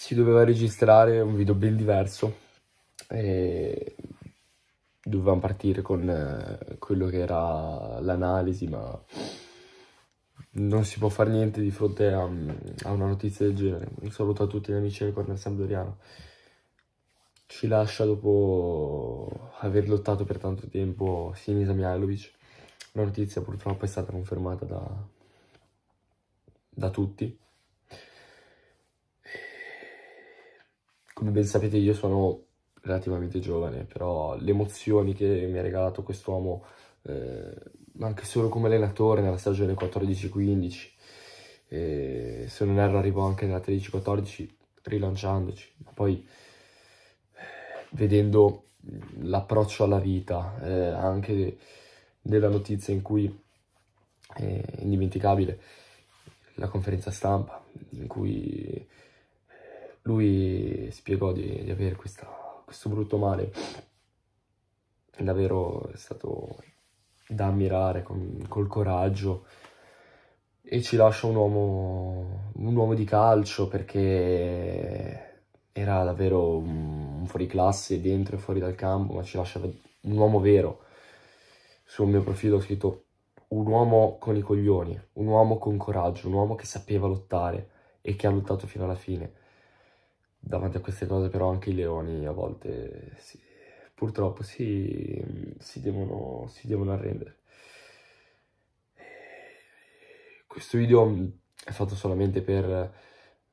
si doveva registrare un video ben diverso e dovevamo partire con eh, quello che era l'analisi, ma non si può fare niente di fronte a, a, una notizia del genere. Un saluto a tutti gli amici del Corner Sampdoriano. Ci lascia dopo aver lottato per tanto tempo Sinisa Mihailovic. La notizia purtroppo è stata confermata da, da tutti. Come ben sapete io sono relativamente giovane, però le emozioni che mi ha regalato quest'uomo, eh, anche solo come allenatore nella stagione 14-15, eh, se non erro arrivò anche nella 13-14 rilanciandoci, ma poi eh, vedendo l'approccio alla vita, eh, anche della notizia in cui è eh, indimenticabile la conferenza stampa, in cui lui spiegò di, di avere questa, questo brutto male. Davvero è stato da ammirare con, col coraggio e ci lascia un uomo, un uomo di calcio perché era davvero un, un fuoriclasse dentro e fuori dal campo, ma ci lascia un uomo vero. Sul mio profilo ho scritto un uomo con i coglioni, un uomo con coraggio, un uomo che sapeva lottare e che ha lottato fino alla fine davanti a queste cose però anche i leoni a volte si, purtroppo si, si, devono, si devono arrendere. Eh, questo video mm, è fatto solamente per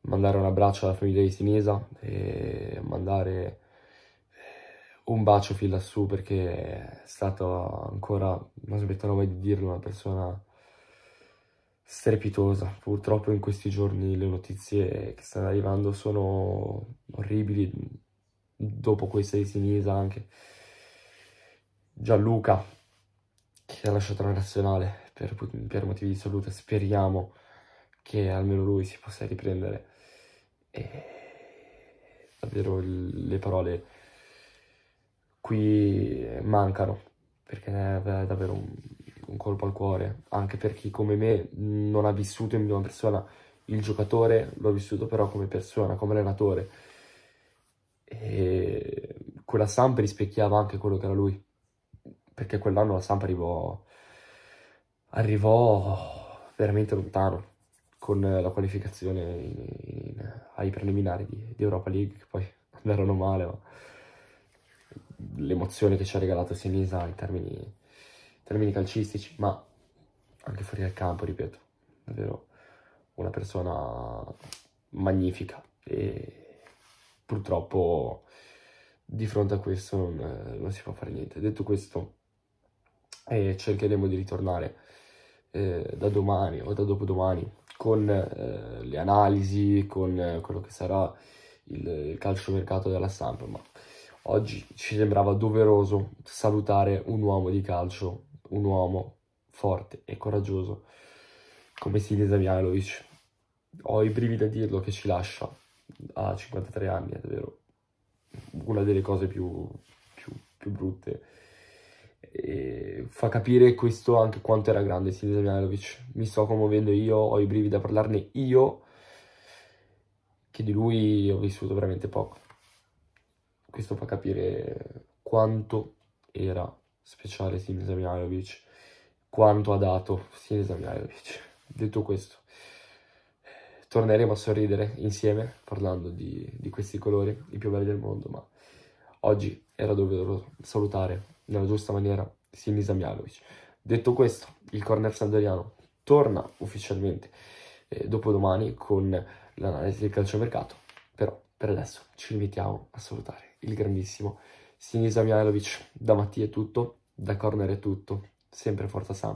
mandare un abbraccio alla famiglia di Sinisa e mandare eh, un bacio fin lassù perché è stata ancora, non smetterò mai di dirlo, una persona strepitosa. Purtroppo in questi giorni le notizie che stanno arrivando sono orribili, dopo questa di Sinisa anche. Gianluca, che ha lasciato la nazionale per, per, motivi di salute, speriamo che almeno lui si possa riprendere. E... Davvero le parole qui mancano, perché è davvero un un colpo al cuore, anche per chi come me non ha vissuto in prima persona il giocatore, l'ho vissuto però come persona, come allenatore. E quella stampa rispecchiava anche quello che era lui, perché quell'anno la stampa arrivò, arrivò veramente lontano con la qualificazione in, in, ai preliminari di, di, Europa League, che poi andarono male, ma l'emozione che ci ha regalato Sinisa in termini termini calcistici, ma anche fuori dal campo, ripeto, davvero una persona magnifica e purtroppo di fronte a questo non, eh, non si può fare niente. Detto questo, eh, cercheremo di ritornare eh, da domani o da dopodomani con eh, le analisi, con eh, quello che sarà il, il calciomercato della stampa, ma oggi ci sembrava doveroso salutare un uomo di calcio un uomo forte e coraggioso come Silvia Mihailovic. Ho i brividi a dirlo che ci lascia a 53 anni, è davvero una delle cose più, più, più brutte. E fa capire questo anche quanto era grande Silvia Mihailovic. Mi sto commuovendo io, ho i brividi a parlarne io, che di lui ho vissuto veramente poco. Questo fa capire quanto era speciale Silisa Mihailovic quanto ha dato Silisa Mihailovic detto questo torneremo a sorridere insieme parlando di, di questi colori i più belli del mondo ma oggi era doveroso salutare nella giusta maniera Silisa Mihailovic detto questo il corner sandoriano torna ufficialmente eh, dopodomani con l'analisi del calciomercato però per adesso ci invitiamo a salutare il grandissimo Sinisa Mialovic, da Mattia è tutto, da Corner è tutto, sempre Forza Sam.